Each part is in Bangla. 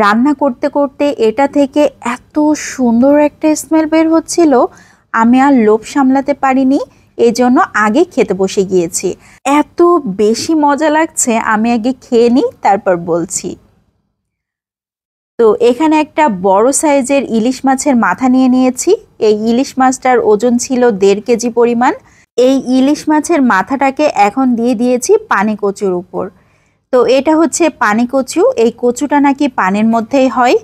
রান্না করতে করতে এটা থেকে এত সুন্দর একটা স্মেল বের হচ্ছিল আমি আর লোভ সামলাতে পারিনি এই জন্য আগে খেতে বসে গিয়েছি এত বেশি মজা লাগছে আমি আগে খেয়ে নিই তারপর বলছি তো এখানে একটা বড় সাইজের ইলিশ মাছের মাথা নিয়ে নিয়েছি এই ইলিশ মাছটার ওজন ছিল দেড় কেজি পরিমাণ এই ইলিশ মাছের মাথাটাকে এখন দিয়ে দিয়েছি পানি কচুর উপর তো এটা হচ্ছে পানি কচু এই কচুটা নাকি পানির মধ্যেই হয়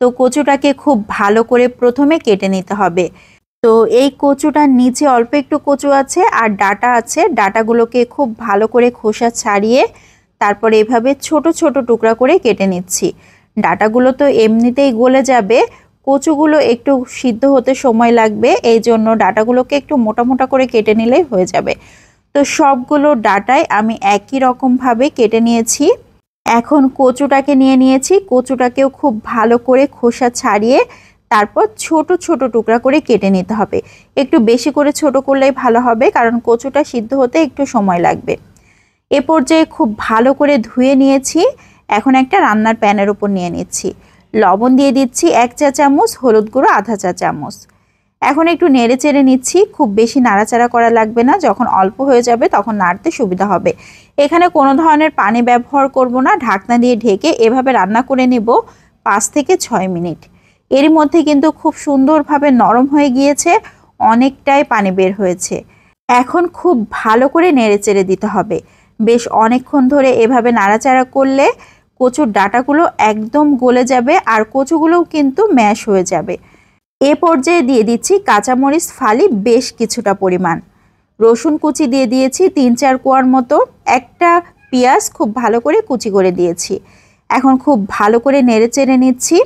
তো কচুটাকে খুব ভালো করে প্রথমে কেটে নিতে হবে তো এই কচুটার নিচে অল্প একটু কচু আছে আর ডাটা আছে ডাটাগুলোকে খুব ভালো করে খোসা ছাড়িয়ে তারপরে এভাবে ছোট ছোট টুকরা করে কেটে নিচ্ছি ডাটাগুলো তো এমনিতেই গলে যাবে কচুগুলো একটু সিদ্ধ হতে সময় লাগবে এই জন্য ডাটাগুলোকে একটু মোটা মোটা করে কেটে নিলেই হয়ে যাবে তো সবগুলো ডাটায় আমি একই রকমভাবে কেটে নিয়েছি এখন কচুটাকে নিয়ে নিয়েছি কচুটাকেও খুব ভালো করে খোসা ছাড়িয়ে তারপর ছোট ছোট টুকরা করে কেটে নিতে হবে একটু বেশি করে ছোট করলেই ভালো হবে কারণ কচুটা সিদ্ধ হতে একটু সময় লাগবে এ পর্যায়ে খুব ভালো করে ধুয়ে নিয়েছি এখন একটা রান্নার প্যানের উপর নিয়ে নিচ্ছি লবণ দিয়ে দিচ্ছি এক চা চামচ হলুদ গুঁড়ো আধা চা চামচ এখন একটু নেড়ে চেড়ে নিচ্ছি খুব বেশি নাড়াচাড়া করা লাগবে না যখন অল্প হয়ে যাবে তখন নাড়তে সুবিধা হবে এখানে কোনো ধরনের পানি ব্যবহার করব না ঢাকনা দিয়ে ঢেকে এভাবে রান্না করে নেব পাঁচ থেকে ছয় মিনিট এর মধ্যে কিন্তু খুব সুন্দরভাবে নরম হয়ে গিয়েছে অনেকটাই পানি বের হয়েছে এখন খুব ভালো করে নেড়ে চেড়ে দিতে হবে বেশ অনেকক্ষণ ধরে এভাবে নাড়াচাড়া করলে কচুর ডাটাগুলো একদম গলে যাবে আর কচুগুলোও কিন্তু ম্যাশ হয়ে যাবে এ পর্যায়ে দিয়ে দিচ্ছি কাঁচামরিচ ফালি বেশ কিছুটা পরিমাণ রসুন কুচি দিয়ে দিয়েছি তিন চার কোয়ার মতো একটা পেঁয়াজ খুব ভালো করে কুচি করে দিয়েছি এখন খুব ভালো করে নেড়ে চেড়ে নিচ্ছি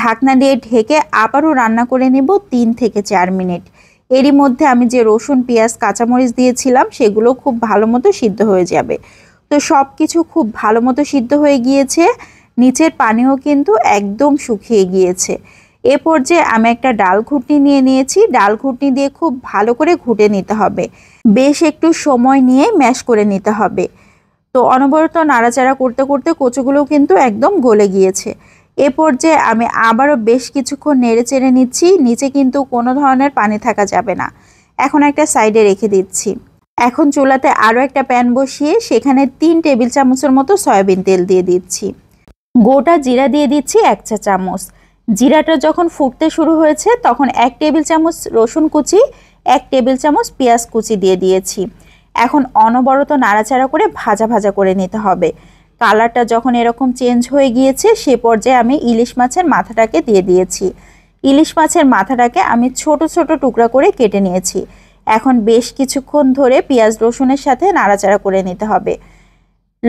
ঢাকনা দিয়ে ঢেকে আবারও রান্না করে নেব তিন থেকে চার মিনিট এরই মধ্যে আমি যে রসুন পেঁয়াজ কাঁচামরিচ দিয়েছিলাম সেগুলো খুব ভালো মতো সিদ্ধ হয়ে যাবে তো সব কিছু খুব ভালো মতো সিদ্ধ হয়ে গিয়েছে নিচের পানিও কিন্তু একদম শুকিয়ে গিয়েছে এ পর্যায়ে আমি একটা ডাল ঘুটনি নিয়ে নিয়েছি ডাল ঘুটনি দিয়ে খুব ভালো করে ঘুটে নিতে হবে বেশ একটু সময় নিয়ে ম্যাশ করে নিতে হবে তো অনবরত নাড়াচাড়া করতে করতে কচুগুলো কিন্তু একদম গলে গিয়েছে এ পর্যায়ে আমি আবারও বেশ কিছুক্ষণ নেড়ে চেড়ে নিচ্ছি নিচে কিন্তু কোনো ধরনের পানি থাকা যাবে না এখন একটা সাইডে রেখে দিচ্ছি এখন চুলাতে আরও একটা প্যান বসিয়ে সেখানে তিন টেবিল চামচের মতো সয়াবিন তেল দিয়ে দিচ্ছি গোটা জিরা দিয়ে দিচ্ছি এক চা চামচ জিরাটা যখন ফুটতে শুরু হয়েছে তখন এক টেবিল চামচ রসুন কুচি এক টেবিল চামচ পেঁয়াজ কুচি দিয়ে দিয়েছি এখন অনবরত নাড়াচাড়া করে ভাজা ভাজা করে নিতে হবে কালারটা যখন এরকম চেঞ্জ হয়ে গিয়েছে সে পর্যায়ে আমি ইলিশ মাছের মাথাটাকে দিয়ে দিয়েছি ইলিশ মাছের মাথাটাকে আমি ছোট ছোট টুকরা করে কেটে নিয়েছি এখন বেশ কিছুক্ষণ ধরে পেঁয়াজ রসুনের সাথে নাড়াচাড়া করে নিতে হবে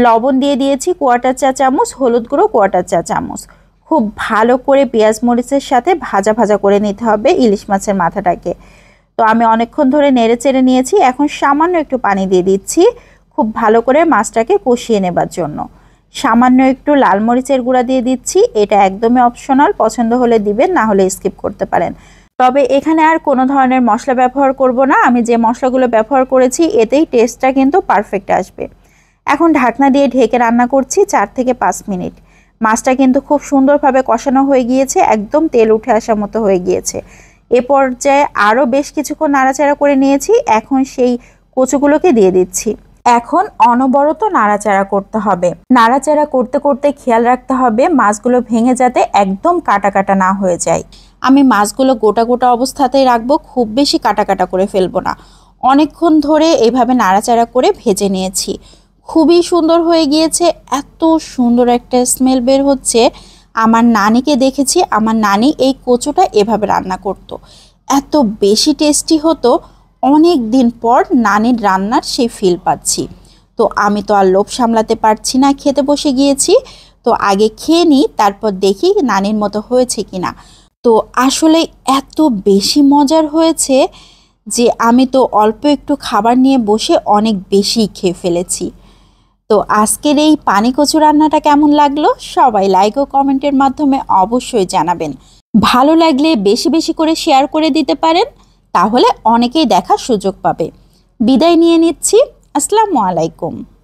লবণ দিয়ে দিয়েছি কোয়াটার চা চামচ হলুদ গুঁড়ো কোয়াটার চা চামচ খুব ভালো করে পেঁয়াজ মরিচের সাথে ভাজা ভাজা করে নিতে হবে ইলিশ মাছের মাথাটাকে তো আমি অনেকক্ষণ ধরে নেড়ে চেড়ে নিয়েছি এখন সামান্য একটু পানি দিয়ে দিচ্ছি খুব ভালো করে মাছটাকে কষিয়ে নেবার জন্য সামান্য একটু লাল মরিচের গুঁড়া দিয়ে দিচ্ছি এটা একদমই অপশনাল পছন্দ হলে দিবেন না হলে স্কিপ করতে পারেন তবে এখানে আর কোনো ধরনের মশলা ব্যবহার করব না আমি যে মশলাগুলো ব্যবহার করেছি এতেই টেস্টটা কিন্তু পারফেক্ট আসবে এখন ঢাকনা দিয়ে ঢেকে রান্না করছি চার থেকে পাঁচ মিনিট মাছটা কিন্তু খুব সুন্দরভাবে কষানো হয়ে গিয়েছে একদম তেল উঠে আসার মতো হয়ে গিয়েছে এ পর্যায়ে আরও বেশ কিছুক্ষণ নাড়াচাড়া করে নিয়েছি এখন সেই কচুগুলোকে দিয়ে দিচ্ছি এখন অনবরত নাড়াচাড়া করতে হবে নাড়াচাড়া করতে করতে খেয়াল রাখতে হবে মাছগুলো ভেঙে যাতে একদম কাটা কাটা না হয়ে যায় আমি মাছগুলো গোটা গোটা অবস্থাতেই রাখবো খুব বেশি কাটা কাটা করে ফেলবো না অনেকক্ষণ ধরে এইভাবে নাড়াচাড়া করে ভেজে নিয়েছি খুবই সুন্দর হয়ে গিয়েছে এত সুন্দর একটা স্মেল বের হচ্ছে আমার নানিকে দেখেছি আমার নানি এই কচুটা এভাবে রান্না করত। এত বেশি টেস্টি হতো অনেক দিন পর নানির রান্নার সেই ফিল পাচ্ছি তো আমি তো আর লোভ সামলাতে পারছি না খেতে বসে গিয়েছি তো আগে খেয়ে নিই তারপর দেখি নানির মতো হয়েছে কি না তো আসলে এত বেশি মজার হয়েছে যে আমি তো অল্প একটু খাবার নিয়ে বসে অনেক বেশি খেয়ে ফেলেছি তো আজকের এই পানি কচু রান্নাটা কেমন লাগলো সবাই লাইক ও কমেন্টের মাধ্যমে অবশ্যই জানাবেন ভালো লাগলে বেশি বেশি করে শেয়ার করে দিতে পারেন তাহলে অনেকেই দেখার সুযোগ পাবে বিদায় নিয়ে নিচ্ছি আসসালামু আলাইকুম